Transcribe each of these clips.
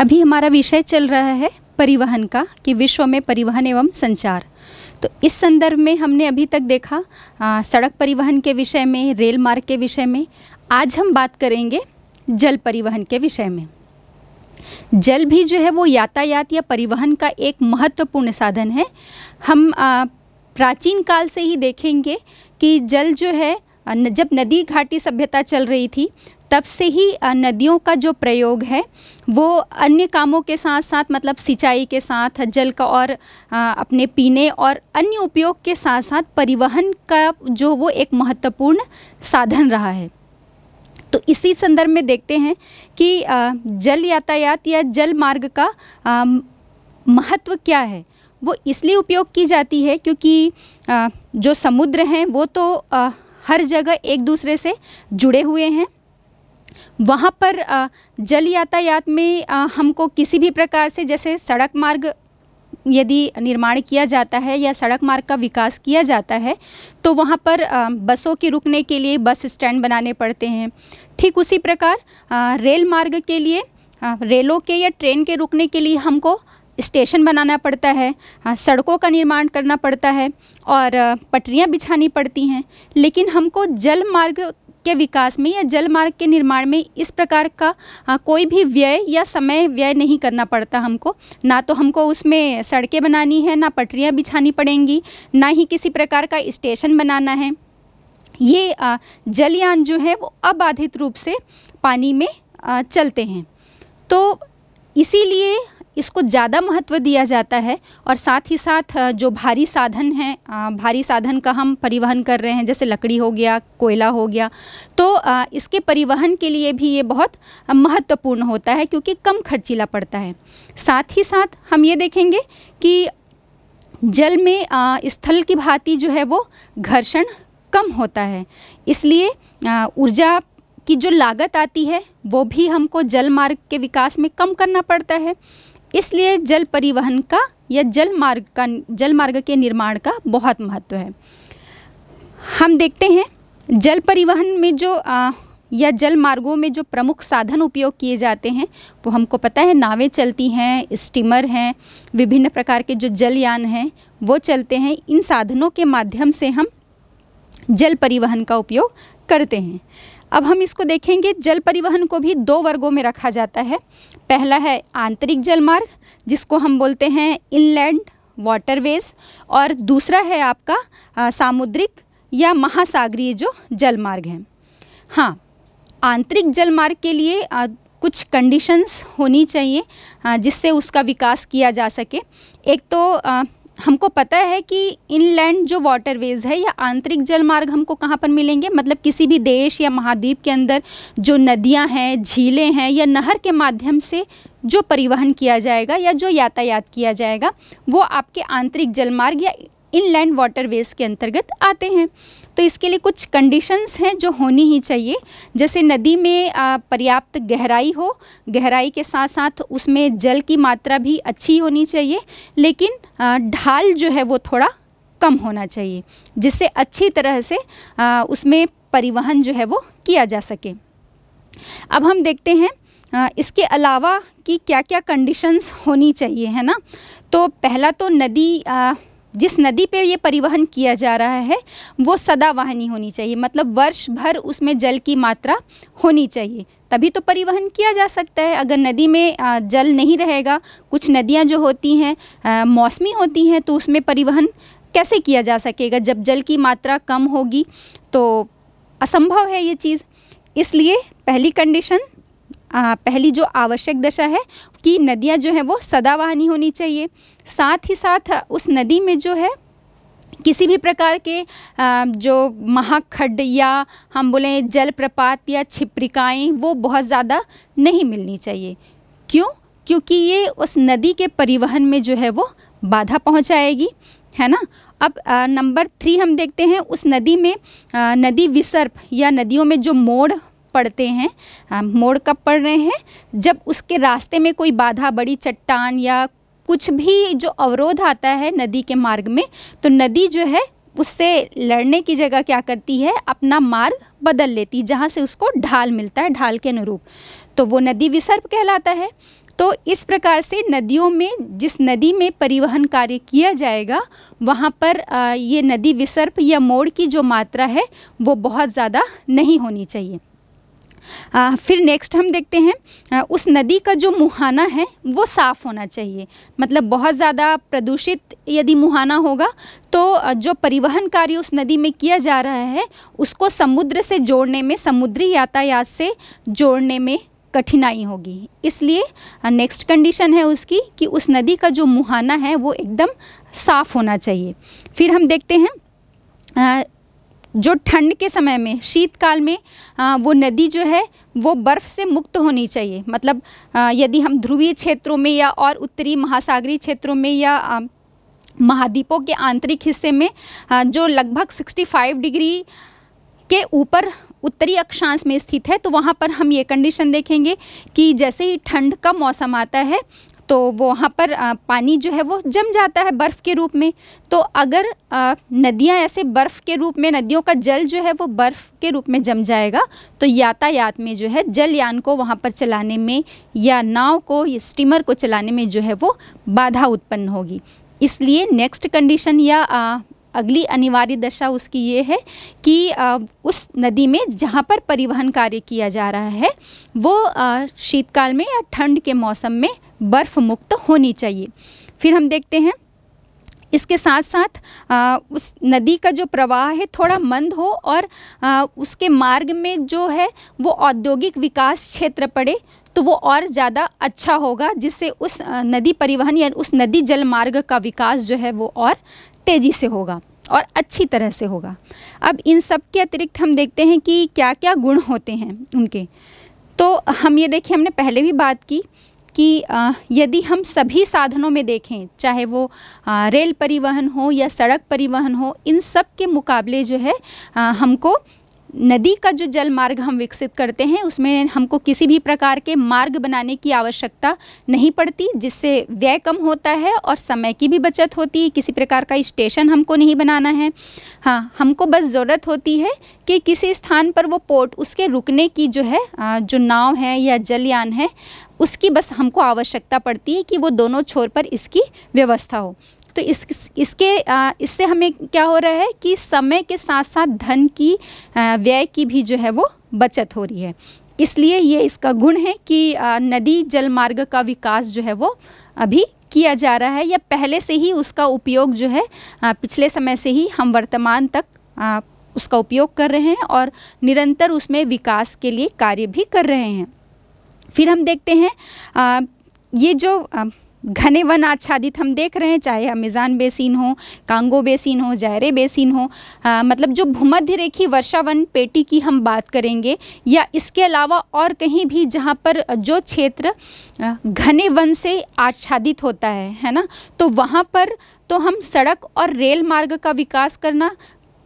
अभी हमारा विषय चल रहा है परिवहन का कि विश्व में परिवहन एवं संचार तो इस संदर्भ में हमने अभी तक देखा आ, सड़क परिवहन के विषय में रेल मार्ग के विषय में आज हम बात करेंगे जल परिवहन के विषय में जल भी जो है वो यातायात या परिवहन का एक महत्वपूर्ण साधन है हम आ, प्राचीन काल से ही देखेंगे कि जल जो है जब नदी घाटी सभ्यता चल रही थी तब से ही नदियों का जो प्रयोग है वो अन्य कामों के साथ साथ मतलब सिंचाई के साथ जल का और अपने पीने और अन्य उपयोग के साथ साथ परिवहन का जो वो एक महत्वपूर्ण साधन रहा है तो इसी संदर्भ में देखते हैं कि जल यातायात या जल मार्ग का महत्व क्या है वो इसलिए उपयोग की जाती है क्योंकि जो समुद्र हैं वो तो हर जगह एक दूसरे से जुड़े हुए हैं वहाँ पर जल यातायात में हमको किसी भी प्रकार से जैसे सड़क मार्ग यदि निर्माण किया जाता है या सड़क मार्ग का विकास किया जाता है तो वहाँ पर बसों के रुकने के लिए बस स्टैंड बनाने पड़ते हैं ठीक उसी प्रकार रेल मार्ग के लिए रेलों के या ट्रेन के रुकने के लिए हमको स्टेशन बनाना पड़ता है सड़कों का निर्माण करना पड़ता है और पटरियां बिछानी पड़ती हैं लेकिन हमको जल मार्ग के विकास में या जल मार्ग के निर्माण में इस प्रकार का आ, हाँ, कोई भी व्यय या समय व्यय नहीं करना पड़ता हमको ना तो हमको उसमें सड़कें बनानी है ना पटरियाँ बिछानी पड़ेंगी ना ही किसी प्रकार का स्टेशन बनाना है ये जलयान जो है वो अबाधित रूप से पानी में आ, चलते हैं तो इसीलिए इसको ज़्यादा महत्व दिया जाता है और साथ ही साथ जो भारी साधन हैं भारी साधन का हम परिवहन कर रहे हैं जैसे लकड़ी हो गया कोयला हो गया तो इसके परिवहन के लिए भी ये बहुत महत्वपूर्ण होता है क्योंकि कम खर्चीला पड़ता है साथ ही साथ हम ये देखेंगे कि जल में स्थल की भांति जो है वो घर्षण कम होता है इसलिए ऊर्जा की जो लागत आती है वो भी हमको जल मार्ग के विकास में कम करना पड़ता है इसलिए जल परिवहन का या जल मार्ग का जल मार्ग के निर्माण का बहुत महत्व है हम देखते हैं जल परिवहन में जो आ, या जल मार्गों में जो प्रमुख साधन उपयोग किए जाते हैं वो हमको पता है नावें चलती हैं स्टीमर हैं विभिन्न प्रकार के जो जलयान हैं वो चलते हैं इन साधनों के माध्यम से हम जल परिवहन का उपयोग करते हैं अब हम इसको देखेंगे जल परिवहन को भी दो वर्गों में रखा जाता है पहला है आंतरिक जलमार्ग जिसको हम बोलते हैं इनलैंड वाटरवेज और दूसरा है आपका आ, सामुद्रिक या महासागरीय जो जलमार्ग हैं हाँ आंतरिक जलमार्ग के लिए आ, कुछ कंडीशंस होनी चाहिए आ, जिससे उसका विकास किया जा सके एक तो हमको पता है कि इनलैंड जो वाटरवेज है या आंतरिक जल मार्ग हमको कहाँ पर मिलेंगे मतलब किसी भी देश या महाद्वीप के अंदर जो नदियाँ हैं झीलें हैं या नहर के माध्यम से जो परिवहन किया जाएगा या जो यातायात किया जाएगा वो आपके आंतरिक जल मार्ग या इनलैंड वाटरवेज के अंतर्गत आते हैं तो इसके लिए कुछ कंडीशंस हैं जो होनी ही चाहिए जैसे नदी में पर्याप्त गहराई हो गहराई के साथ साथ उसमें जल की मात्रा भी अच्छी होनी चाहिए लेकिन ढाल जो है वो थोड़ा कम होना चाहिए जिससे अच्छी तरह से उसमें परिवहन जो है वो किया जा सके अब हम देखते हैं इसके अलावा कि क्या क्या कंडीशंस होनी चाहिए है ना तो पहला तो नदी आ, जिस नदी पे ये परिवहन किया जा रहा है वो सदा वाहनी होनी चाहिए मतलब वर्ष भर उसमें जल की मात्रा होनी चाहिए तभी तो परिवहन किया जा सकता है अगर नदी में जल नहीं रहेगा कुछ नदियाँ जो होती हैं मौसमी होती हैं तो उसमें परिवहन कैसे किया जा सकेगा जब जल की मात्रा कम होगी तो असंभव है ये चीज़ इसलिए पहली कंडीशन आ, पहली जो आवश्यक दशा है कि नदियाँ जो है वो सदावाहनी होनी चाहिए साथ ही साथ उस नदी में जो है किसी भी प्रकार के जो महाखड्ड या हम बोलें जलप्रपात या छिप्रिकाएँ वो बहुत ज़्यादा नहीं मिलनी चाहिए क्यों क्योंकि ये उस नदी के परिवहन में जो है वो बाधा पहुंचाएगी है ना अब नंबर थ्री हम देखते हैं उस नदी में आ, नदी विसर्प या नदियों में जो मोड़ पढ़ते हैं हम मोड़ कब पढ़ रहे हैं जब उसके रास्ते में कोई बाधा बड़ी चट्टान या कुछ भी जो अवरोध आता है नदी के मार्ग में तो नदी जो है उससे लड़ने की जगह क्या करती है अपना मार्ग बदल लेती जहाँ से उसको ढाल मिलता है ढाल के अनुरूप तो वो नदी विसर्प कहलाता है तो इस प्रकार से नदियों में जिस नदी में परिवहन कार्य किया जाएगा वहाँ पर ये नदी विसर्प या मोड़ की जो मात्रा है वो बहुत ज़्यादा नहीं होनी चाहिए आ, फिर नेक्स्ट हम देखते हैं आ, उस नदी का जो मुहाना है वो साफ़ होना चाहिए मतलब बहुत ज़्यादा प्रदूषित यदि मुहाना होगा तो जो परिवहन कार्य उस नदी में किया जा रहा है उसको समुद्र से जोड़ने में समुद्री यातायात से जोड़ने में कठिनाई होगी इसलिए नेक्स्ट कंडीशन है उसकी कि उस नदी का जो मुहाना है वो एकदम साफ़ होना चाहिए फिर हम देखते हैं जो ठंड के समय में शीतकाल में आ, वो नदी जो है वो बर्फ़ से मुक्त होनी चाहिए मतलब आ, यदि हम ध्रुवीय क्षेत्रों में या और उत्तरी महासागरीय क्षेत्रों में या आ, महाद्वीपों के आंतरिक हिस्से में आ, जो लगभग 65 डिग्री के ऊपर उत्तरी अक्षांश में स्थित है तो वहाँ पर हम ये कंडीशन देखेंगे कि जैसे ही ठंड का मौसम आता है तो वहाँ पर पानी जो है वो जम जाता है बर्फ़ के रूप में तो अगर नदियाँ ऐसे बर्फ़ के रूप में नदियों का जल जो है वो बर्फ़ के रूप में जम जाएगा तो यातायात में जो है जल यान को वहाँ पर चलाने में या नाव को या स्टीमर को चलाने में जो है वो बाधा उत्पन्न होगी इसलिए नेक्स्ट कंडीशन या अगली अनिवार्य दशा उसकी ये है कि उस नदी में जहाँ पर परिवहन कार्य किया जा रहा है वो शीतकाल में या ठंड के मौसम में बर्फ़ मुक्त होनी चाहिए फिर हम देखते हैं इसके साथ साथ आ, उस नदी का जो प्रवाह है थोड़ा मंद हो और आ, उसके मार्ग में जो है वो औद्योगिक विकास क्षेत्र पड़े तो वो और ज़्यादा अच्छा होगा जिससे उस नदी परिवहन या उस नदी जल मार्ग का विकास जो है वो और तेज़ी से होगा और अच्छी तरह से होगा अब इन सब के अतिरिक्त हम देखते हैं कि क्या क्या गुण होते हैं उनके तो हम ये देखें हमने पहले भी बात की कि यदि हम सभी साधनों में देखें चाहे वो रेल परिवहन हो या सड़क परिवहन हो इन सब के मुकाबले जो है हमको नदी का जो जल मार्ग हम विकसित करते हैं उसमें हमको किसी भी प्रकार के मार्ग बनाने की आवश्यकता नहीं पड़ती जिससे व्यय कम होता है और समय की भी बचत होती है किसी प्रकार का स्टेशन हमको नहीं बनाना है हाँ हमको बस ज़रूरत होती है कि किसी स्थान पर वो पोर्ट उसके रुकने की जो है जो नाव है या जलयान है उसकी बस हमको आवश्यकता पड़ती है कि वो दोनों छोर पर इसकी व्यवस्था हो तो इस इसके इससे हमें क्या हो रहा है कि समय के साथ साथ धन की व्यय की भी जो है वो बचत हो रही है इसलिए ये इसका गुण है कि नदी जल मार्ग का विकास जो है वो अभी किया जा रहा है या पहले से ही उसका उपयोग जो है पिछले समय से ही हम वर्तमान तक उसका उपयोग कर रहे हैं और निरंतर उसमें विकास के लिए कार्य भी कर रहे हैं फिर हम देखते हैं ये जो घने वन आच्छादित हम देख रहे हैं चाहे अमेज़ान बेसिन हो कांगो बेसिन हो जायरे बेसिन हो आ, हाँ, मतलब जो भूमध्य रेखी वर्षा वन पेटी की हम बात करेंगे या इसके अलावा और कहीं भी जहाँ पर जो क्षेत्र घने वन से आच्छादित होता है है ना तो वहाँ पर तो हम सड़क और रेल मार्ग का विकास करना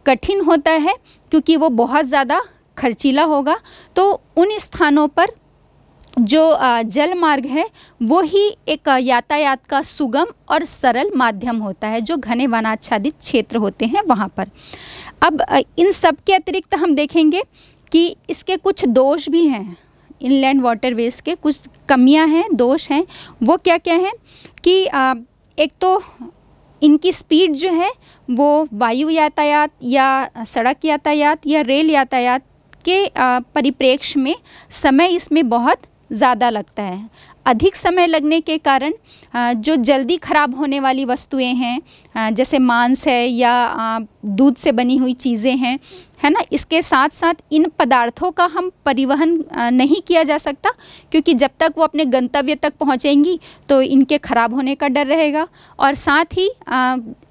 कठिन होता है क्योंकि वो बहुत ज़्यादा खर्चीला होगा तो उन स्थानों पर जो जल मार्ग है वो ही एक यातायात का सुगम और सरल माध्यम होता है जो घने वनाच्छादित क्षेत्र होते हैं वहाँ पर अब इन सब के अतिरिक्त हम देखेंगे कि इसके कुछ दोष भी हैं इनलैंड वाटरवेज के कुछ कमियां हैं दोष हैं वो क्या क्या हैं कि एक तो इनकी स्पीड जो है वो वायु यातायात या सड़क यातायात या रेल यातायात के परिप्रेक्ष्य में समय इसमें बहुत ज़्यादा लगता है अधिक समय लगने के कारण जो जल्दी ख़राब होने वाली वस्तुएं हैं जैसे मांस है या दूध से बनी हुई चीज़ें हैं है ना इसके साथ साथ इन पदार्थों का हम परिवहन नहीं किया जा सकता क्योंकि जब तक वो अपने गंतव्य तक पहुंचेंगी तो इनके ख़राब होने का डर रहेगा और साथ ही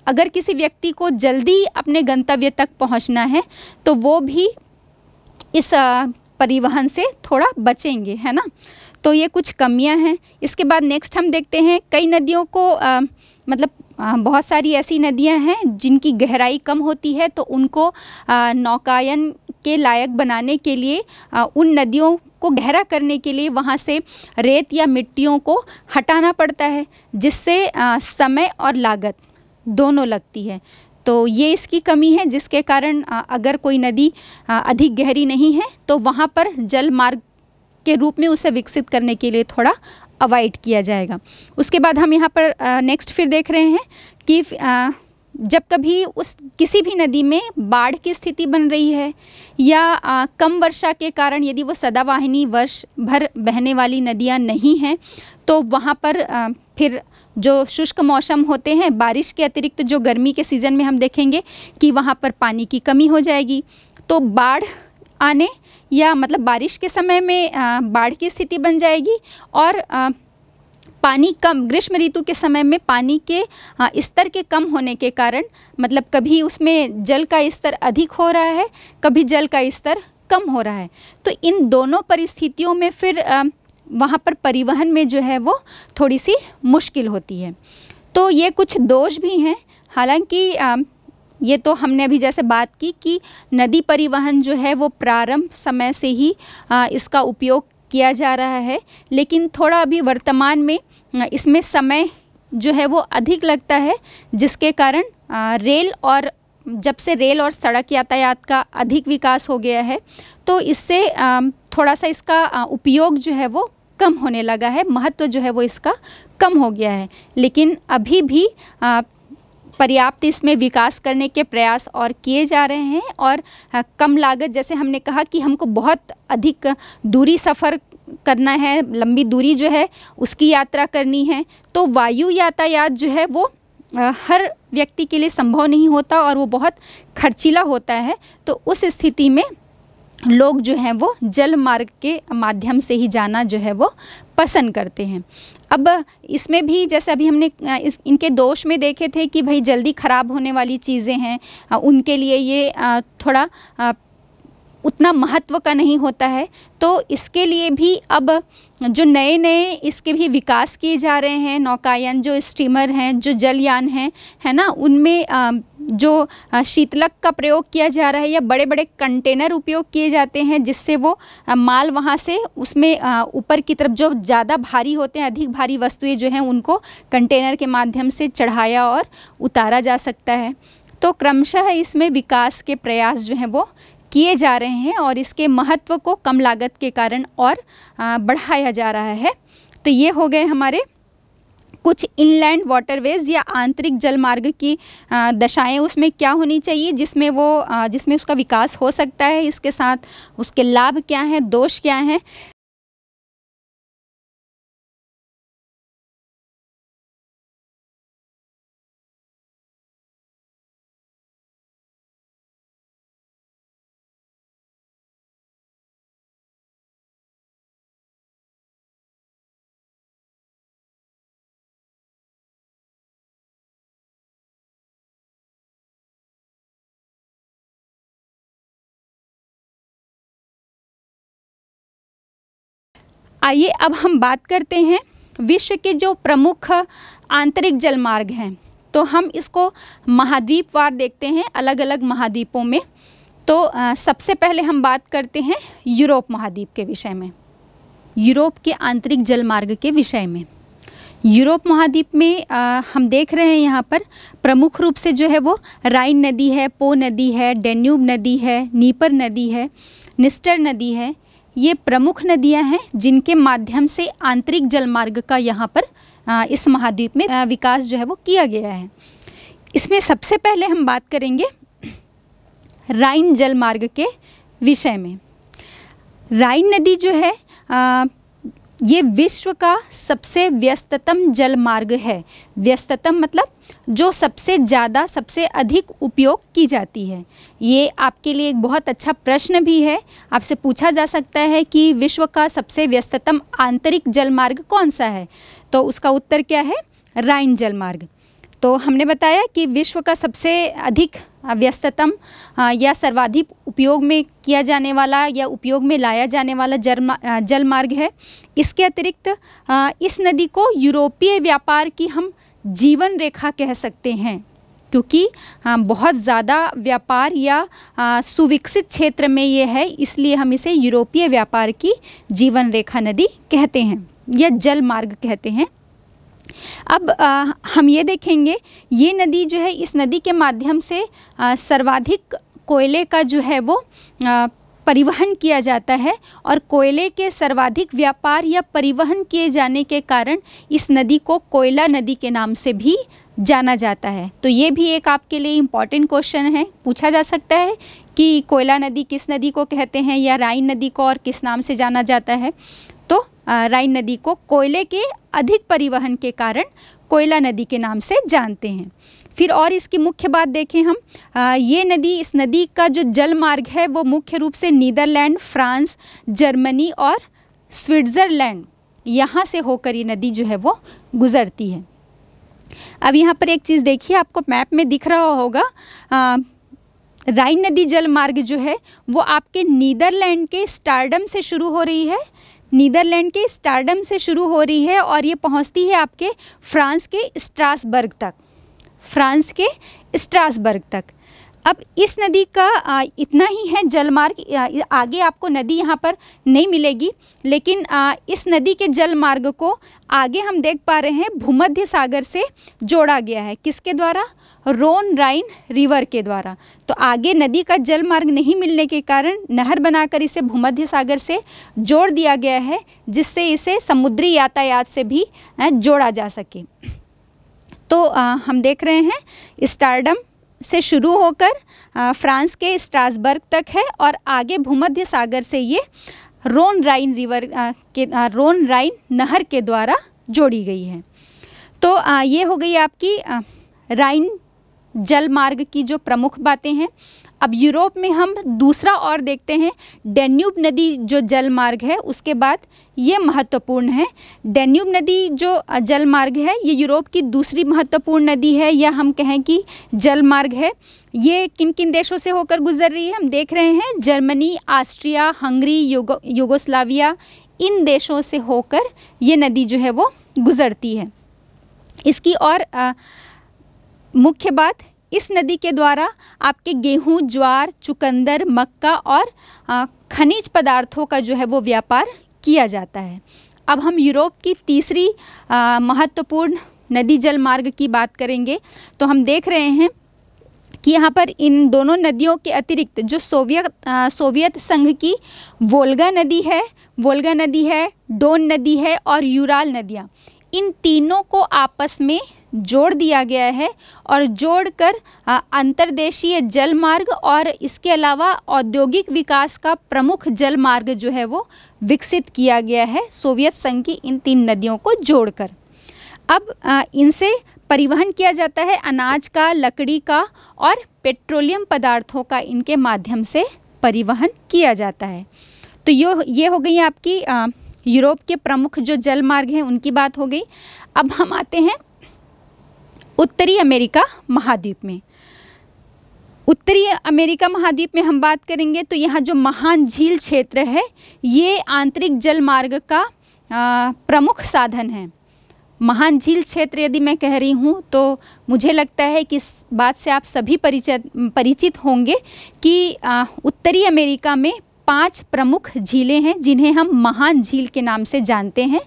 अगर किसी व्यक्ति को जल्दी अपने गंतव्य तक पहुँचना है तो वो भी इस परिवहन से थोड़ा बचेंगे है ना तो ये कुछ कमियां हैं इसके बाद नेक्स्ट हम देखते हैं कई नदियों को आ, मतलब आ, बहुत सारी ऐसी नदियां हैं जिनकी गहराई कम होती है तो उनको आ, नौकायन के लायक बनाने के लिए आ, उन नदियों को गहरा करने के लिए वहाँ से रेत या मिट्टियों को हटाना पड़ता है जिससे समय और लागत दोनों लगती है तो ये इसकी कमी है जिसके कारण अगर कोई नदी अधिक गहरी नहीं है तो वहाँ पर जल मार्ग के रूप में उसे विकसित करने के लिए थोड़ा अवॉइड किया जाएगा उसके बाद हम यहाँ पर नेक्स्ट फिर देख रहे हैं कि जब कभी उस किसी भी नदी में बाढ़ की स्थिति बन रही है या आ, कम वर्षा के कारण यदि वो सदावाहिनी वर्ष भर बहने वाली नदियाँ नहीं हैं तो वहाँ पर आ, फिर जो शुष्क मौसम होते हैं बारिश के अतिरिक्त जो गर्मी के सीज़न में हम देखेंगे कि वहाँ पर पानी की कमी हो जाएगी तो बाढ़ आने या मतलब बारिश के समय में बाढ़ की स्थिति बन जाएगी और पानी कम ग्रीष्म ऋतु के समय में पानी के हाँ, स्तर के कम होने के कारण मतलब कभी उसमें जल का स्तर अधिक हो रहा है कभी जल का स्तर कम हो रहा है तो इन दोनों परिस्थितियों में फिर वहाँ पर परिवहन में जो है वो थोड़ी सी मुश्किल होती है तो ये कुछ दोष भी हैं हालांकि ये तो हमने अभी जैसे बात की कि नदी परिवहन जो है वो प्रारंभ समय से ही इसका उपयोग किया जा रहा है लेकिन थोड़ा अभी वर्तमान में इसमें समय जो है वो अधिक लगता है जिसके कारण रेल और जब से रेल और सड़क यातायात का अधिक विकास हो गया है तो इससे थोड़ा सा इसका उपयोग जो है वो कम होने लगा है महत्व जो है वो इसका कम हो गया है लेकिन अभी भी पर्याप्त इसमें विकास करने के प्रयास और किए जा रहे हैं और कम लागत जैसे हमने कहा कि हमको बहुत अधिक दूरी सफ़र करना है लंबी दूरी जो है उसकी यात्रा करनी है तो वायु यातायात जो है वो हर व्यक्ति के लिए संभव नहीं होता और वो बहुत खर्चीला होता है तो उस स्थिति में लोग जो हैं वो जल मार्ग के माध्यम से ही जाना जो है वो पसंद करते हैं अब इसमें भी जैसे अभी हमने इस इनके दोष में देखे थे कि भाई जल्दी ख़राब होने वाली चीज़ें हैं उनके लिए ये थोड़ा उतना महत्व का नहीं होता है तो इसके लिए भी अब जो नए नए इसके भी विकास किए जा रहे हैं नौकायन जो स्टीमर हैं जो जलयान हैं है ना उनमें जो शीतलक का प्रयोग किया जा रहा है या बड़े बड़े कंटेनर उपयोग किए जाते हैं जिससे वो माल वहाँ से उसमें ऊपर की तरफ जो ज़्यादा भारी होते हैं अधिक भारी वस्तुएं जो हैं उनको कंटेनर के माध्यम से चढ़ाया और उतारा जा सकता है तो क्रमशः इसमें विकास के प्रयास जो हैं वो किए जा रहे हैं और इसके महत्व को कम लागत के कारण और बढ़ाया जा रहा है तो ये हो गए हमारे कुछ इनलैंड वाटरवेज या आंतरिक जलमार्ग की दशाएं उसमें क्या होनी चाहिए जिसमें वो जिसमें उसका विकास हो सकता है इसके साथ उसके लाभ क्या हैं दोष क्या हैं आइए अब हम बात करते हैं विश्व के जो प्रमुख आंतरिक जलमार्ग हैं तो हम इसको महाद्वीप वार देखते हैं अलग अलग महाद्वीपों में तो सबसे पहले हम बात करते हैं यूरोप महाद्वीप के विषय में यूरोप के आंतरिक जलमार्ग के विषय में यूरोप महाद्वीप में आ, हम देख रहे हैं यहाँ पर प्रमुख रूप से जो है वो राइन नदी है पो नदी है डेन्यूब नदी है नीपर नदी है निस्टर नदी है ये प्रमुख नदियां हैं जिनके माध्यम से आंतरिक जलमार्ग का यहाँ पर इस महाद्वीप में विकास जो है वो किया गया है इसमें सबसे पहले हम बात करेंगे राइन जलमार्ग के विषय में राइन नदी जो है ये विश्व का सबसे व्यस्ततम जलमार्ग है व्यस्ततम मतलब जो सबसे ज़्यादा सबसे अधिक उपयोग की जाती है ये आपके लिए एक बहुत अच्छा प्रश्न भी है आपसे पूछा जा सकता है कि विश्व का सबसे व्यस्ततम आंतरिक जलमार्ग कौन सा है तो उसका उत्तर क्या है राइन जलमार्ग तो हमने बताया कि विश्व का सबसे अधिक अव्यस्ततम या सर्वाधिक उपयोग में किया जाने वाला या उपयोग में लाया जाने वाला जल मार्ग है इसके अतिरिक्त इस नदी को यूरोपीय व्यापार की हम जीवन रेखा कह सकते हैं क्योंकि बहुत ज़्यादा व्यापार या सुविकसित क्षेत्र में ये है इसलिए हम इसे यूरोपीय व्यापार की जीवन रेखा नदी कहते हैं या जल मार्ग कहते हैं अब आ, हम ये देखेंगे ये नदी जो है इस नदी के माध्यम से आ, सर्वाधिक कोयले का जो है वो आ, परिवहन किया जाता है और कोयले के सर्वाधिक व्यापार या परिवहन किए जाने के कारण इस नदी को कोयला नदी के नाम से भी जाना जाता है तो ये भी एक आपके लिए इम्पॉर्टेंट क्वेश्चन है पूछा जा सकता है कि कोयला नदी किस नदी को कहते हैं या राइन नदी को और किस नाम से जाना जाता है राइन नदी को कोयले के अधिक परिवहन के कारण कोयला नदी के नाम से जानते हैं फिर और इसकी मुख्य बात देखें हम आ, ये नदी इस नदी का जो जल मार्ग है वो मुख्य रूप से नीदरलैंड फ्रांस जर्मनी और स्विट्ज़रलैंड यहाँ से होकर ये नदी जो है वो गुज़रती है अब यहाँ पर एक चीज़ देखिए आपको मैप में दिख रहा होगा आ, राइन नदी जल मार्ग जो है वो आपके नीदरलैंड के स्टारडम से शुरू हो रही है नीदरलैंड के स्टारडम से शुरू हो रही है और ये पहुंचती है आपके फ्रांस के स्ट्रासबर्ग तक फ्रांस के स्ट्रासबर्ग तक अब इस नदी का इतना ही है जलमार्ग आगे आपको नदी यहाँ पर नहीं मिलेगी लेकिन इस नदी के जलमार्ग को आगे हम देख पा रहे हैं भूमध्य सागर से जोड़ा गया है किसके द्वारा रोन राइन रिवर के द्वारा तो आगे नदी का जलमार्ग नहीं मिलने के कारण नहर बनाकर इसे भूमध्य सागर से जोड़ दिया गया है जिससे इसे समुद्री यातायात से भी जोड़ा जा सके तो आ, हम देख रहे हैं स्टारडम से शुरू होकर फ्रांस के स्ट्रासबर्ग तक है और आगे भूमध्य सागर से ये रोन राइन रिवर आ, के आ, रोन राइन नहर के द्वारा जोड़ी गई है तो आ, ये हो गई आपकी राइन जल मार्ग की जो प्रमुख बातें हैं अब यूरोप में हम दूसरा और देखते हैं डेन्यूब नदी जो जल मार्ग है उसके बाद ये महत्वपूर्ण है डेन्यूब नदी जो जल मार्ग है ये यूरोप की दूसरी महत्वपूर्ण नदी है या हम कहें कि जल मार्ग है ये किन किन देशों से होकर गुजर रही है हम देख रहे हैं Germany Austria Hungary Yugo Yugoslavia इन देशों से होकर ये नदी जो है वो गुजरती है इसकी और आ, मुख्य बात इस नदी के द्वारा आपके गेहूं ज्वार चुकंदर मक्का और खनिज पदार्थों का जो है वो व्यापार किया जाता है अब हम यूरोप की तीसरी महत्वपूर्ण नदी जल मार्ग की बात करेंगे तो हम देख रहे हैं कि यहाँ पर इन दोनों नदियों के अतिरिक्त जो सोवियत आ, सोवियत संघ की वोल्गा नदी है वोल्गा नदी है डोन नदी है और यूराल नदियाँ इन तीनों को आपस में जोड़ दिया गया है और जोड़कर अंतर्देशीय जल मार्ग और इसके अलावा औद्योगिक विकास का प्रमुख जल मार्ग जो है वो विकसित किया गया है सोवियत संघ की इन तीन नदियों को जोड़कर अब इनसे परिवहन किया जाता है अनाज का लकड़ी का और पेट्रोलियम पदार्थों का इनके माध्यम से परिवहन किया जाता है तो यो ये हो गई आपकी यूरोप के प्रमुख जो जल मार्ग हैं उनकी बात हो गई अब हम आते हैं उत्तरी अमेरिका महाद्वीप में उत्तरी अमेरिका महाद्वीप में हम बात करेंगे तो यहाँ जो महान झील क्षेत्र है ये आंतरिक जल मार्ग का प्रमुख साधन है महान झील क्षेत्र यदि मैं कह रही हूँ तो मुझे लगता है कि इस बात से आप सभी परिचित परिचित होंगे कि उत्तरी अमेरिका में पांच प्रमुख झीलें हैं जिन्हें हम महान झील के नाम से जानते हैं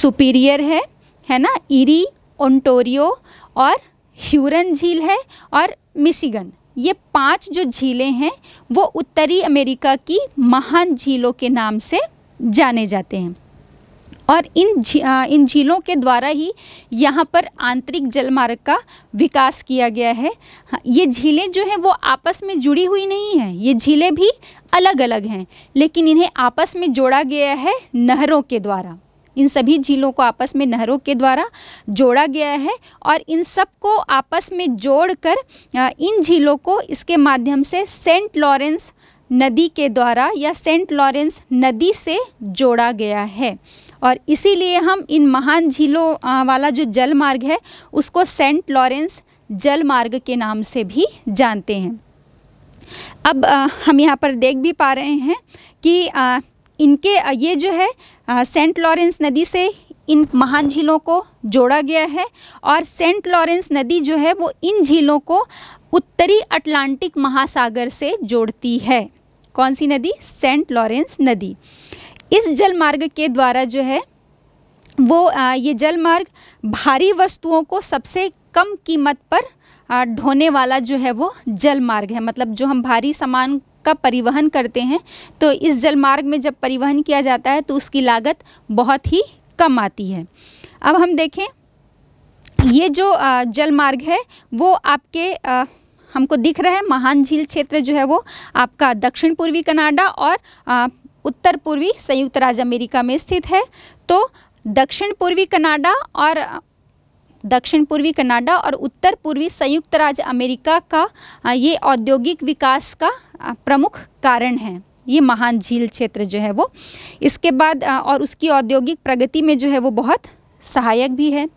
सुपीरियर है है ना इरी ओंटोरियो और ह्यूरन झील है और मिशिगन ये पांच जो झीलें हैं वो उत्तरी अमेरिका की महान झीलों के नाम से जाने जाते हैं और इन जी, आ, इन झीलों के द्वारा ही यहाँ पर आंतरिक जलमार्ग का विकास किया गया है हाँ, ये झीलें जो हैं वो आपस में जुड़ी हुई नहीं हैं ये झीलें भी अलग अलग हैं लेकिन इन्हें आपस में जोड़ा गया है नहरों के द्वारा इन सभी झीलों को आपस में नहरों के द्वारा जोड़ा गया है और इन सब को आपस में जोड़कर इन झीलों को इसके माध्यम से सेंट लॉरेंस नदी के द्वारा या सेंट लॉरेंस नदी से जोड़ा गया है और इसीलिए हम इन महान झीलों वाला जो जल मार्ग है उसको सेंट लॉरेंस जल मार्ग के नाम से भी जानते हैं अब आ, हम यहाँ पर देख भी पा रहे हैं कि आ, इनके ये जो है सेंट लॉरेंस नदी से इन महान झीलों को जोड़ा गया है और सेंट लॉरेंस नदी जो है वो इन झीलों को उत्तरी अटलांटिक महासागर से जोड़ती है कौन सी नदी सेंट लॉरेंस नदी इस जलमार्ग के द्वारा जो है वो आ, ये जलमार्ग भारी वस्तुओं को सबसे कम कीमत पर ढोने वाला जो है वो जल मार्ग है मतलब जो हम भारी सामान का परिवहन करते हैं तो इस जलमार्ग में जब परिवहन किया जाता है तो उसकी लागत बहुत ही कम आती है अब हम देखें ये जो जलमार्ग है वो आपके आ, हमको दिख रहा है महान झील क्षेत्र जो है वो आपका दक्षिण पूर्वी कनाडा और आ, उत्तर पूर्वी संयुक्त राज्य अमेरिका में स्थित है तो दक्षिण पूर्वी कनाडा और दक्षिण पूर्वी कनाडा और उत्तर पूर्वी संयुक्त राज्य अमेरिका का ये औद्योगिक विकास का प्रमुख कारण है ये महान झील क्षेत्र जो है वो इसके बाद और उसकी औद्योगिक प्रगति में जो है वो बहुत सहायक भी है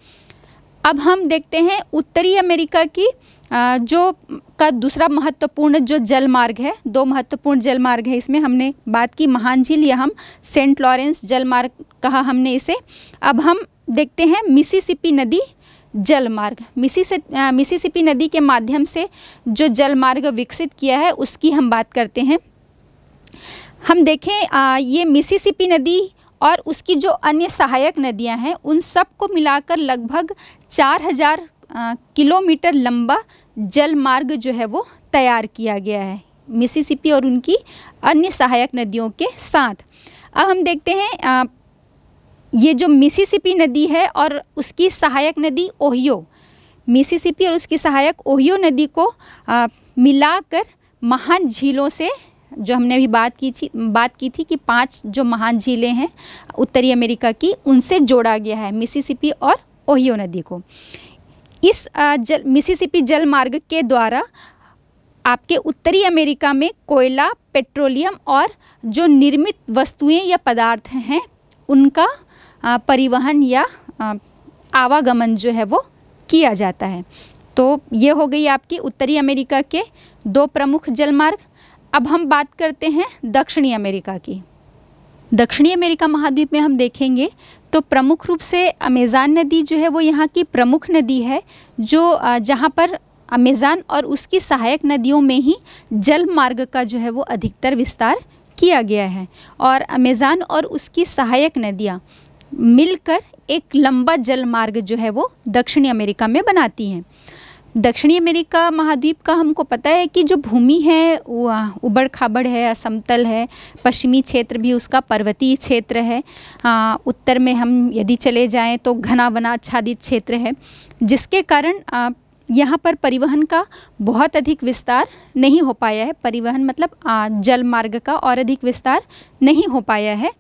अब हम देखते हैं उत्तरी अमेरिका की जो का दूसरा महत्वपूर्ण जो जल मार्ग है दो महत्वपूर्ण जल मार्ग है इसमें हमने बात की महान झील या हम सेंट लॉरेंस जल मार्ग कहा हमने इसे अब हम देखते हैं मिसिसिपी नदी जल मार्ग मिसी से मिसिसिपी नदी के माध्यम से जो जल मार्ग विकसित किया है उसकी हम बात करते हैं हम देखें आ, ये मिसिसिपी नदी और उसकी जो अन्य सहायक नदियां हैं उन सब को मिलाकर लगभग 4000 किलोमीटर लंबा जल मार्ग जो है वो तैयार किया गया है मिसिसिपी और उनकी अन्य सहायक नदियों के साथ अब हम देखते हैं आ, ये जो मिसिसिपी नदी है और उसकी सहायक नदी ओहियो मिसिसिपी और उसकी सहायक ओहियो नदी को मिलाकर महान झीलों से जो हमने अभी बात की थी बात की थी कि पांच जो महान झीलें हैं उत्तरी अमेरिका की उनसे जोड़ा गया है मिसिसिपी और ओहियो नदी को इस जल मिसिसिपी जल मार्ग के द्वारा आपके उत्तरी अमेरिका में कोयला पेट्रोलियम और जो निर्मित वस्तुएं या पदार्थ हैं उनका परिवहन या आवागमन जो है वो किया जाता है तो ये हो गई आपकी उत्तरी अमेरिका के दो प्रमुख जलमार्ग अब हम बात करते हैं दक्षिणी अमेरिका की दक्षिणी अमेरिका महाद्वीप में हम देखेंगे तो प्रमुख रूप से अमेज़ान नदी जो है वो यहाँ की प्रमुख नदी है जो जहाँ पर अमेज़ान और उसकी सहायक नदियों में ही जल मार्ग का जो है वो अधिकतर विस्तार किया गया है और अमेज़ान और उसकी सहायक नदियाँ मिलकर एक लंबा जल मार्ग जो है वो दक्षिणी अमेरिका में बनाती हैं दक्षिणी अमेरिका महाद्वीप का हमको पता है कि जो भूमि है उबड़ खाबड़ है असमतल है पश्चिमी क्षेत्र भी उसका पर्वतीय क्षेत्र है आ, उत्तर में हम यदि चले जाएं तो घना वना आच्छादित क्षेत्र है जिसके कारण आ, यहाँ पर परिवहन का बहुत अधिक विस्तार नहीं हो पाया है परिवहन मतलब आ, जल मार्ग का और अधिक विस्तार नहीं हो पाया है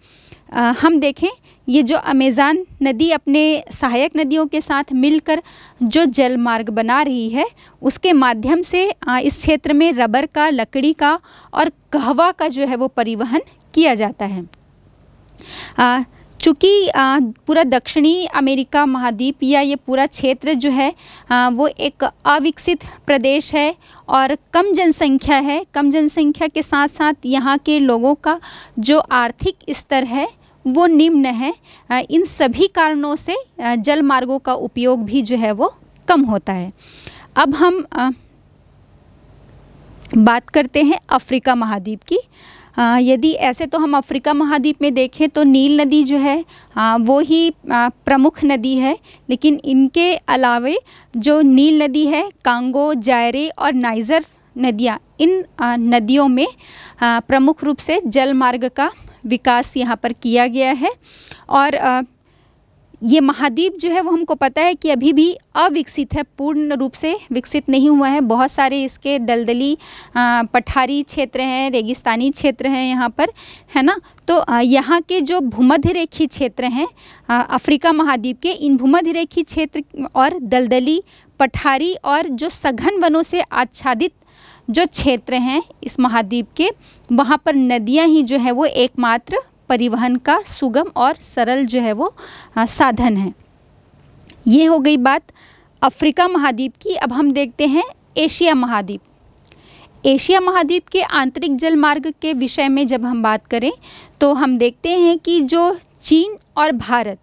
हम देखें ये जो अमेज़ान नदी अपने सहायक नदियों के साथ मिलकर जो जल मार्ग बना रही है उसके माध्यम से इस क्षेत्र में रबर का लकड़ी का और कहवा का जो है वो परिवहन किया जाता है चूँकि पूरा दक्षिणी अमेरिका महाद्वीप या ये पूरा क्षेत्र जो है आ, वो एक अविकसित प्रदेश है और कम जनसंख्या है कम जनसंख्या के साथ साथ यहाँ के लोगों का जो आर्थिक स्तर है वो निम्न है इन सभी कारणों से जल मार्गों का उपयोग भी जो है वो कम होता है अब हम बात करते हैं अफ्रीका महाद्वीप की यदि ऐसे तो हम अफ्रीका महाद्वीप में देखें तो नील नदी जो है वो ही प्रमुख नदी है लेकिन इनके अलावे जो नील नदी है कांगो जायरे और नाइजर नदियाँ इन नदियों में प्रमुख रूप से जल मार्ग का विकास यहाँ पर किया गया है और ये महाद्वीप जो है वो हमको पता है कि अभी भी अविकसित है पूर्ण रूप से विकसित नहीं हुआ है बहुत सारे इसके दलदली पठारी क्षेत्र हैं रेगिस्तानी क्षेत्र हैं यहाँ पर है ना तो यहाँ के जो भूमध्य रेखी क्षेत्र हैं अफ्रीका महाद्वीप के इन भूमध्य रेखी क्षेत्र और दलदली पठारी और जो सघन वनों से आच्छादित जो क्षेत्र हैं इस महाद्वीप के वहाँ पर नदियाँ ही जो है वो एकमात्र परिवहन का सुगम और सरल जो है वो साधन है ये हो गई बात अफ्रीका महाद्वीप की अब हम देखते हैं एशिया महाद्वीप एशिया महाद्वीप के आंतरिक जल मार्ग के विषय में जब हम बात करें तो हम देखते हैं कि जो चीन और भारत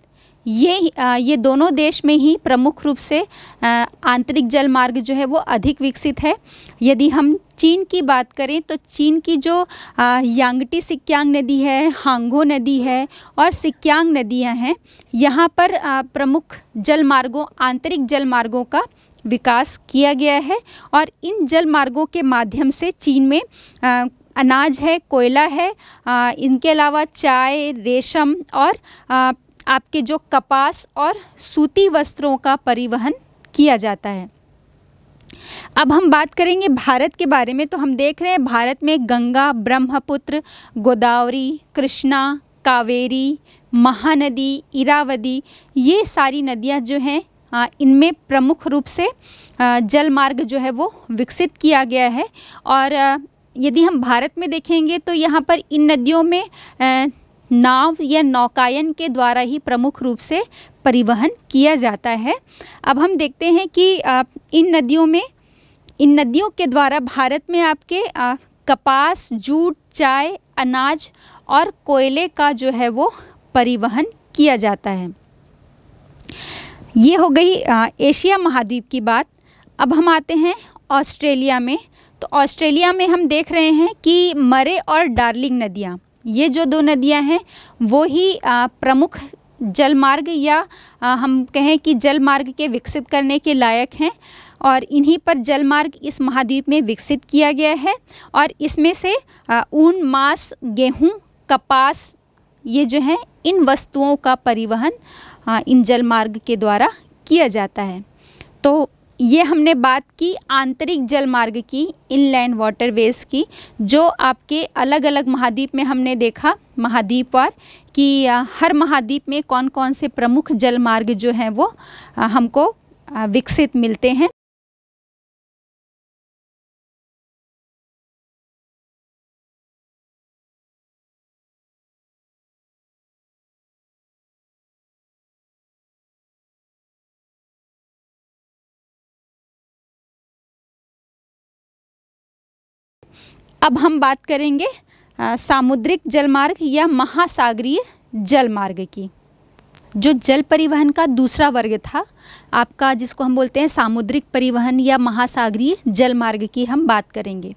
ये ये दोनों देश में ही प्रमुख रूप से आंतरिक जल मार्ग जो है वो अधिक विकसित है यदि हम चीन की बात करें तो चीन की जो यांगटी सिक्यांग नदी है हांगो नदी है और सिक्यांग नदियां हैं यहाँ पर प्रमुख जल मार्गों आंतरिक जल मार्गों का विकास किया गया है और इन जल मार्गों के माध्यम से चीन में आ, अनाज है कोयला है इनके अलावा चाय रेशम और आ, आपके जो कपास और सूती वस्त्रों का परिवहन किया जाता है अब हम बात करेंगे भारत के बारे में तो हम देख रहे हैं भारत में गंगा ब्रह्मपुत्र गोदावरी कृष्णा कावेरी महानदी इरावदी ये सारी नदियाँ जो हैं इनमें प्रमुख रूप से जल मार्ग जो है वो विकसित किया गया है और यदि हम भारत में देखेंगे तो यहाँ पर इन नदियों में नाव या नौकायन के द्वारा ही प्रमुख रूप से परिवहन किया जाता है अब हम देखते हैं कि इन नदियों में इन नदियों के द्वारा भारत में आपके कपास जूट चाय अनाज और कोयले का जो है वो परिवहन किया जाता है ये हो गई एशिया महाद्वीप की बात अब हम आते हैं ऑस्ट्रेलिया में तो ऑस्ट्रेलिया में हम देख रहे हैं कि मरे और डार्लिंग नदियाँ ये जो दो नदियां हैं वो ही प्रमुख जलमार्ग या हम कहें कि जलमार्ग के विकसित करने के लायक हैं और इन्हीं पर जलमार्ग इस महाद्वीप में विकसित किया गया है और इसमें से ऊन मांस गेहूं कपास ये जो हैं इन वस्तुओं का परिवहन इन जलमार्ग के द्वारा किया जाता है तो ये हमने बात की आंतरिक जल मार्ग की इनलैंड वाटरवेज की जो आपके अलग अलग महाद्वीप में हमने देखा महाद्वीप और कि हर महाद्वीप में कौन कौन से प्रमुख जल मार्ग जो हैं वो हमको विकसित मिलते हैं अब हम बात करेंगे आ, सामुद्रिक जलमार्ग या महासागरीय जलमार्ग की जो जल परिवहन का दूसरा वर्ग था आपका जिसको हम बोलते हैं सामुद्रिक परिवहन या महासागरीय जलमार्ग की हम बात करेंगे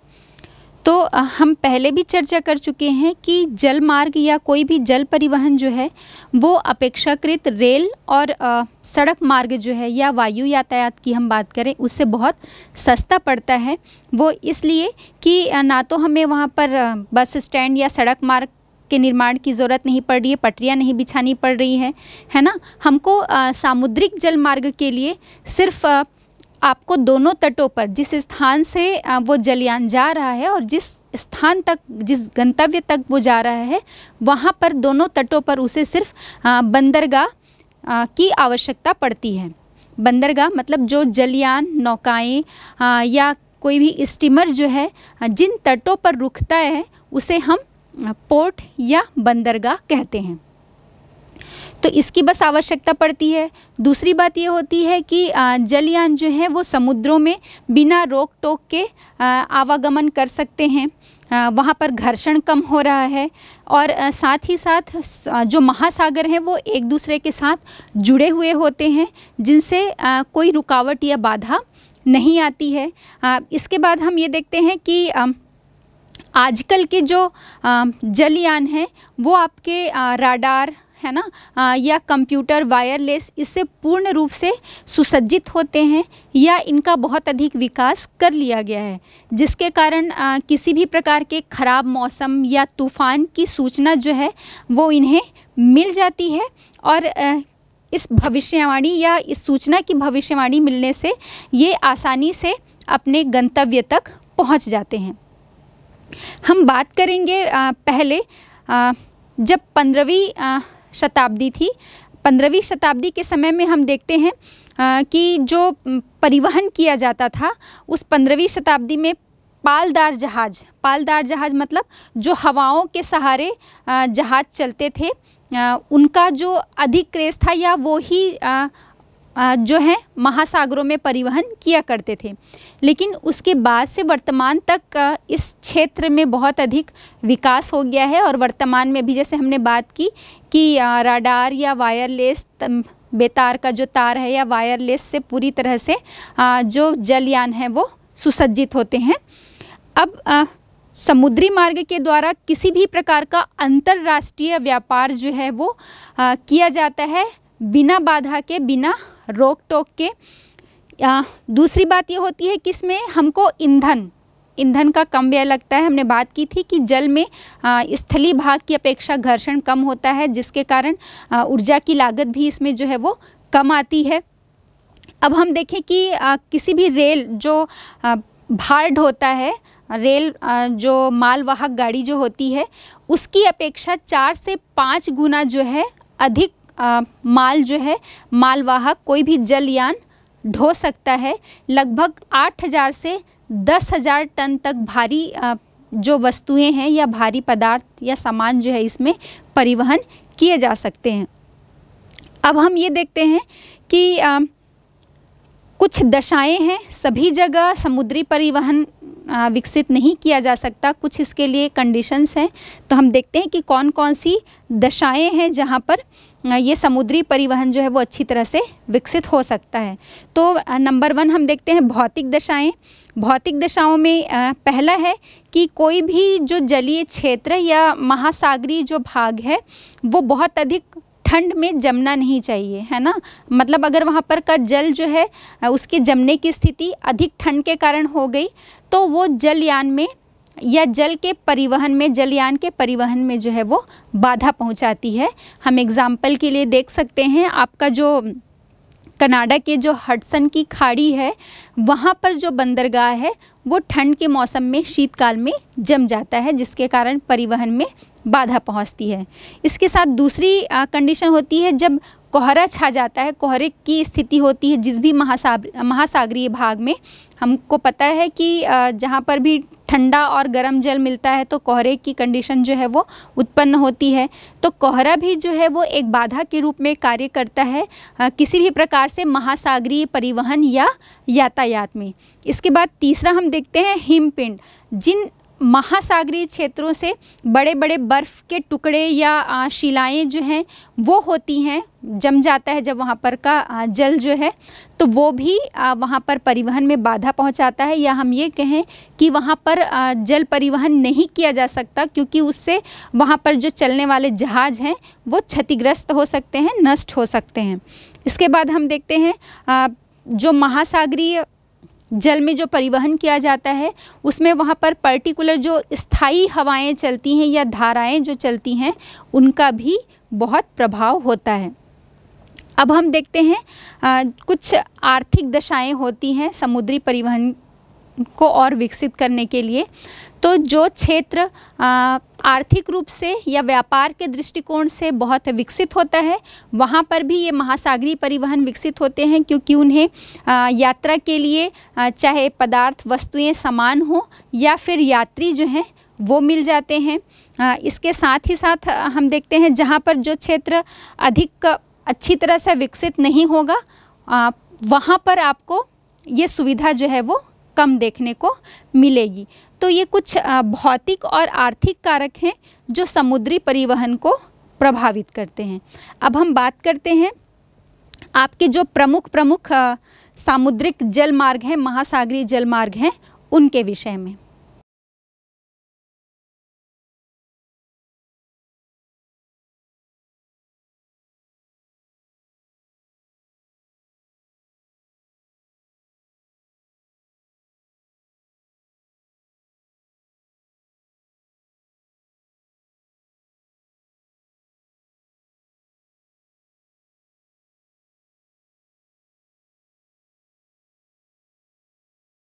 तो हम पहले भी चर्चा कर चुके हैं कि जल मार्ग या कोई भी जल परिवहन जो है वो अपेक्षाकृत रेल और आ, सड़क मार्ग जो है या वायु यातायात की हम बात करें उससे बहुत सस्ता पड़ता है वो इसलिए कि ना तो हमें वहाँ पर बस स्टैंड या सड़क मार्ग के निर्माण की ज़रूरत नहीं पड़ रही है पटरियाँ नहीं बिछानी पड़ रही हैं है ना हमको आ, सामुद्रिक जल मार्ग के लिए सिर्फ़ आपको दोनों तटों पर जिस स्थान से वो जलयान जा रहा है और जिस स्थान तक जिस गंतव्य तक वो जा रहा है वहाँ पर दोनों तटों पर उसे सिर्फ बंदरगाह की आवश्यकता पड़ती है बंदरगाह मतलब जो जलयान नौकाएं या कोई भी स्टीमर जो है जिन तटों पर रुकता है उसे हम पोर्ट या बंदरगाह कहते हैं तो इसकी बस आवश्यकता पड़ती है दूसरी बात ये होती है कि जलयान जो है वो समुद्रों में बिना रोक टोक के आवागमन कर सकते हैं वहाँ पर घर्षण कम हो रहा है और साथ ही साथ जो महासागर हैं वो एक दूसरे के साथ जुड़े हुए होते हैं जिनसे कोई रुकावट या बाधा नहीं आती है इसके बाद हम ये देखते हैं कि आजकल के जो जलयान हैं वो आपके राडार है ना आ, या कंप्यूटर वायरलेस इससे पूर्ण रूप से सुसज्जित होते हैं या इनका बहुत अधिक विकास कर लिया गया है जिसके कारण आ, किसी भी प्रकार के ख़राब मौसम या तूफ़ान की सूचना जो है वो इन्हें मिल जाती है और आ, इस भविष्यवाणी या इस सूचना की भविष्यवाणी मिलने से ये आसानी से अपने गंतव्य तक पहुंच जाते हैं हम बात करेंगे आ, पहले आ, जब पंद्रहवीं शताब्दी थी पंद्रहवीं शताब्दी के समय में हम देखते हैं आ, कि जो परिवहन किया जाता था उस पंद्रहवीं शताब्दी में पालदार जहाज पालदार जहाज मतलब जो हवाओं के सहारे जहाज चलते थे उनका जो अधिक क्रेज़ था या वो ही जो है महासागरों में परिवहन किया करते थे लेकिन उसके बाद से वर्तमान तक इस क्षेत्र में बहुत अधिक विकास हो गया है और वर्तमान में भी जैसे हमने बात की कि राडार या वायरलेस बेतार का जो तार है या वायरलेस से पूरी तरह से जो जलयान है वो सुसज्जित होते हैं अब समुद्री मार्ग के द्वारा किसी भी प्रकार का अंतर्राष्ट्रीय व्यापार जो है वो किया जाता है बिना बाधा के बिना रोक टोक के आ, दूसरी बात ये होती है कि इसमें हमको ईंधन ईंधन का कम व्यय लगता है हमने बात की थी कि जल में स्थली भाग की अपेक्षा घर्षण कम होता है जिसके कारण ऊर्जा की लागत भी इसमें जो है वो कम आती है अब हम देखें कि आ, किसी भी रेल जो भार्ड भार है रेल जो मालवाहक गाड़ी जो होती है उसकी अपेक्षा चार से पाँच गुना जो है अधिक आ, माल जो है मालवाहक कोई भी जलयान ढो सकता है लगभग 8000 से 10000 टन तक भारी आ, जो वस्तुएं हैं या भारी पदार्थ या सामान जो है इसमें परिवहन किए जा सकते हैं अब हम ये देखते हैं कि आ, कुछ दशाएं हैं सभी जगह समुद्री परिवहन विकसित नहीं किया जा सकता कुछ इसके लिए कंडीशंस हैं तो हम देखते हैं कि कौन कौन सी दशाएं हैं जहाँ पर ये समुद्री परिवहन जो है वो अच्छी तरह से विकसित हो सकता है तो नंबर वन हम देखते हैं भौतिक दशाएं भौतिक दशाओं में पहला है कि कोई भी जो जलीय क्षेत्र या महासागरी जो भाग है वो बहुत अधिक ठंड में जमना नहीं चाहिए है ना मतलब अगर वहाँ पर का जल जो है उसके जमने की स्थिति अधिक ठंड के कारण हो गई तो वो जलयान में या जल के परिवहन में जलयान के परिवहन में जो है वो बाधा पहुंचाती है हम एग्ज़ाम्पल के लिए देख सकते हैं आपका जो कनाडा के जो हडसन की खाड़ी है वहाँ पर जो बंदरगाह है वो ठंड के मौसम में शीतकाल में जम जाता है जिसके कारण परिवहन में बाधा पहुँचती है इसके साथ दूसरी कंडीशन होती है जब कोहरा छा जाता है कोहरे की स्थिति होती है जिस भी महासागर महासागरीय भाग में हमको पता है कि जहाँ पर भी ठंडा और गर्म जल मिलता है तो कोहरे की कंडीशन जो है वो उत्पन्न होती है तो कोहरा भी जो है वो एक बाधा के रूप में कार्य करता है किसी भी प्रकार से महासागरीय परिवहन या यातायात में इसके बाद तीसरा हम देखते हैं हिमपिंड जिन महासागरीय क्षेत्रों से बड़े बड़े बर्फ़ के टुकड़े या शिलाएँ जो हैं वो होती हैं जम जाता है जब वहाँ पर का जल जो है तो वो भी वहाँ पर परिवहन में बाधा पहुँचाता है या हम ये कहें कि वहाँ पर जल परिवहन नहीं किया जा सकता क्योंकि उससे वहाँ पर जो चलने वाले जहाज़ हैं वो क्षतिग्रस्त हो सकते हैं नष्ट हो सकते हैं इसके बाद हम देखते हैं जो महासागरीय जल में जो परिवहन किया जाता है उसमें वहाँ पर पर्टिकुलर जो स्थाई हवाएं चलती हैं या धाराएं जो चलती हैं उनका भी बहुत प्रभाव होता है अब हम देखते हैं आ, कुछ आर्थिक दशाएं होती हैं समुद्री परिवहन को और विकसित करने के लिए तो जो क्षेत्र आर्थिक रूप से या व्यापार के दृष्टिकोण से बहुत विकसित होता है वहाँ पर भी ये महासागरीय परिवहन विकसित होते हैं क्योंकि उन्हें यात्रा के लिए चाहे पदार्थ वस्तुएं समान हों या फिर यात्री जो हैं वो मिल जाते हैं इसके साथ ही साथ हम देखते हैं जहाँ पर जो क्षेत्र अधिक अच्छी तरह से विकसित नहीं होगा वहाँ पर आपको ये सुविधा जो है वो कम देखने को मिलेगी तो ये कुछ भौतिक और आर्थिक कारक हैं जो समुद्री परिवहन को प्रभावित करते हैं अब हम बात करते हैं आपके जो प्रमुख प्रमुख सामुद्रिक जल मार्ग हैं महासागरीय जल मार्ग हैं उनके विषय में